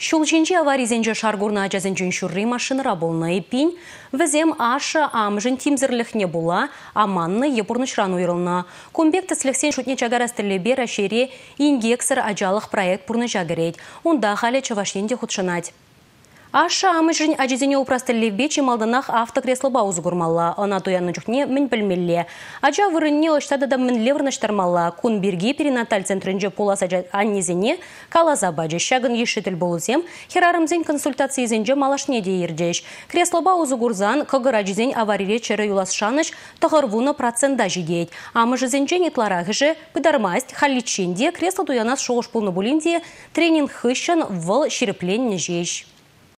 аварий аваризенче шаргурна ачасын жүншүрри машинара болны везем візем ашы амжын тимзірліхне була, аманны шрану ирлна. Комбекті сліхсен шутне чагарастырлебе рашире ингексер ажалық проект пурны жагырет. Онда халя чавашненде худшанать. Аша амычрын ажизене упрастылевбе малдынақ автокресло баузы күрмалла. Она туяны жүхне мін білмелле. Ажа вырынне ұштады да мін леврнаштармалла. Кун берге перинаталь центрінже полас аннезене калаза бажы. Шагын тіл болызем, херарымзен консультация зенже малашне дейірдеш. Кресло баузы күрзан, кығыр ажизен аварире чыры юласшаныш тұғырвуны процента жидейд. Амыжы зенже нетларағыжы, пыдармасть, халличенде кресло туянас шоғыш пулны тренинг хыщын вұл шереплен